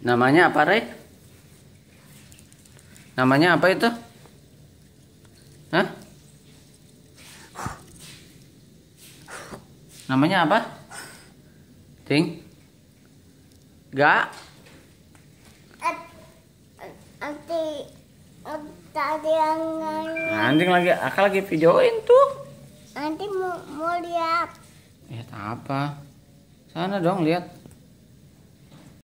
Namanya apa, Rey? Namanya apa itu? Hah? Namanya apa? Ting? Gak? Tadi Anjing lagi, akal lagi videoin tuh. Nanti mau, mau lihat. Lihat apa? Sana dong lihat.